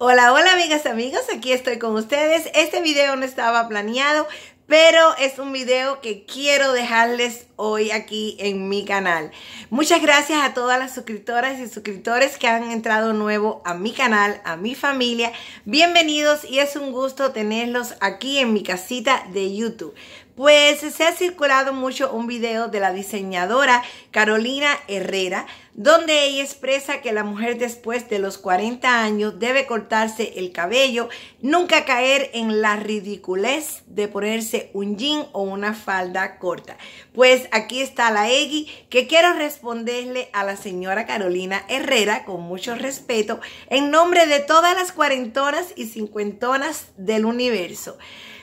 Hola, hola amigas, amigos, aquí estoy con ustedes. Este video no estaba planeado, pero es un video que quiero dejarles hoy aquí en mi canal. Muchas gracias a todas las suscriptoras y suscriptores que han entrado nuevo a mi canal, a mi familia. Bienvenidos y es un gusto tenerlos aquí en mi casita de YouTube. Pues se ha circulado mucho un video de la diseñadora Carolina Herrera, donde ella expresa que la mujer después de los 40 años debe cortarse el cabello, nunca caer en la ridiculez de ponerse un jean o una falda corta. Pues aquí está la Eggy que quiero responderle a la señora Carolina Herrera con mucho respeto en nombre de todas las cuarentonas y cincuentonas del universo.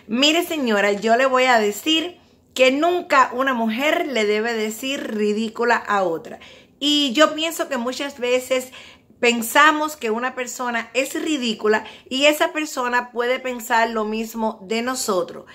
Mire señora, yo le voy a decir que nunca una mujer le debe decir ridícula a otra. Y yo pienso que muchas veces pensamos que una persona es ridícula y esa persona puede pensar lo mismo de nosotros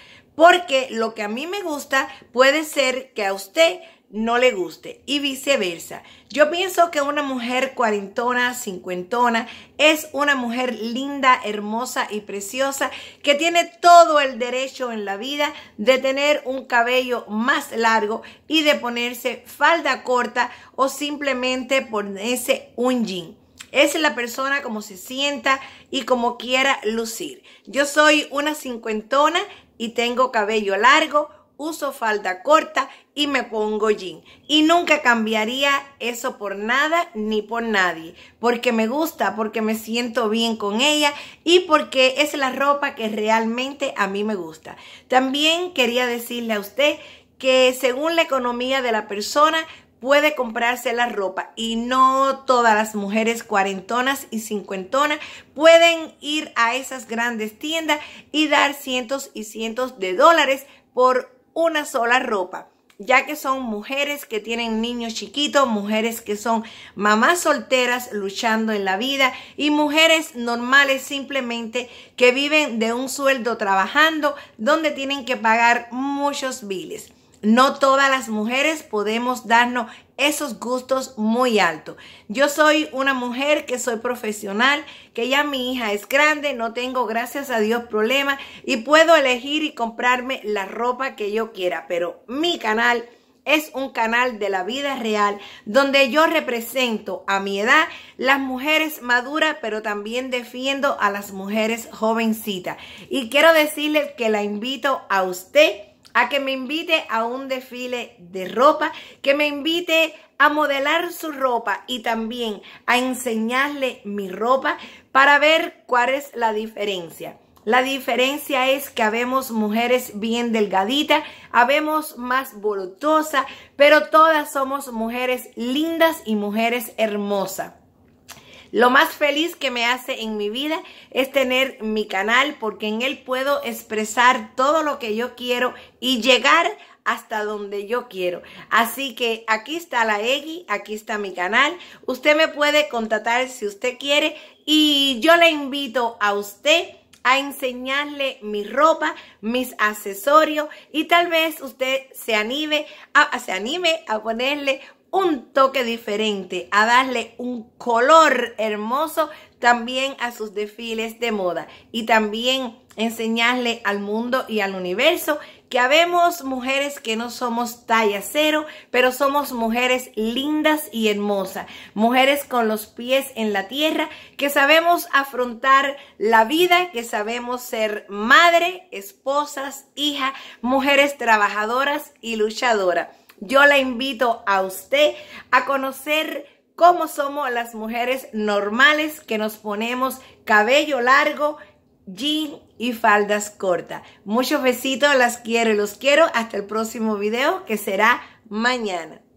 porque lo que a mí me gusta puede ser que a usted no le guste y viceversa. Yo pienso que una mujer cuarentona, cincuentona, es una mujer linda, hermosa y preciosa que tiene todo el derecho en la vida de tener un cabello más largo y de ponerse falda corta o simplemente ponerse un jean. Es la persona como se sienta y como quiera lucir. Yo soy una cincuentona y tengo cabello largo, uso falda corta y me pongo jean. Y nunca cambiaría eso por nada ni por nadie, porque me gusta, porque me siento bien con ella y porque es la ropa que realmente a mí me gusta. También quería decirle a usted que según la economía de la persona, puede comprarse la ropa y no todas las mujeres cuarentonas y cincuentonas pueden ir a esas grandes tiendas y dar cientos y cientos de dólares por una sola ropa ya que son mujeres que tienen niños chiquitos, mujeres que son mamás solteras luchando en la vida y mujeres normales simplemente que viven de un sueldo trabajando donde tienen que pagar muchos biles. No todas las mujeres podemos darnos esos gustos muy altos. Yo soy una mujer que soy profesional, que ya mi hija es grande, no tengo, gracias a Dios, problemas y puedo elegir y comprarme la ropa que yo quiera, pero mi canal es un canal de la vida real donde yo represento a mi edad las mujeres maduras, pero también defiendo a las mujeres jovencitas. Y quiero decirles que la invito a usted a que me invite a un desfile de ropa, que me invite a modelar su ropa y también a enseñarle mi ropa para ver cuál es la diferencia. La diferencia es que habemos mujeres bien delgaditas, habemos más voluptuosas, pero todas somos mujeres lindas y mujeres hermosas. Lo más feliz que me hace en mi vida es tener mi canal porque en él puedo expresar todo lo que yo quiero y llegar hasta donde yo quiero. Así que aquí está la EGI, aquí está mi canal. Usted me puede contactar si usted quiere y yo le invito a usted a enseñarle mi ropa, mis accesorios y tal vez usted se anime a, se anime a ponerle un toque diferente, a darle un color hermoso también a sus desfiles de moda y también enseñarle al mundo y al universo que habemos mujeres que no somos talla cero, pero somos mujeres lindas y hermosas, mujeres con los pies en la tierra, que sabemos afrontar la vida, que sabemos ser madre, esposas, hija, mujeres trabajadoras y luchadoras yo la invito a usted a conocer cómo somos las mujeres normales que nos ponemos cabello largo, jean y faldas cortas. Muchos besitos, las quiero y los quiero. Hasta el próximo video que será mañana.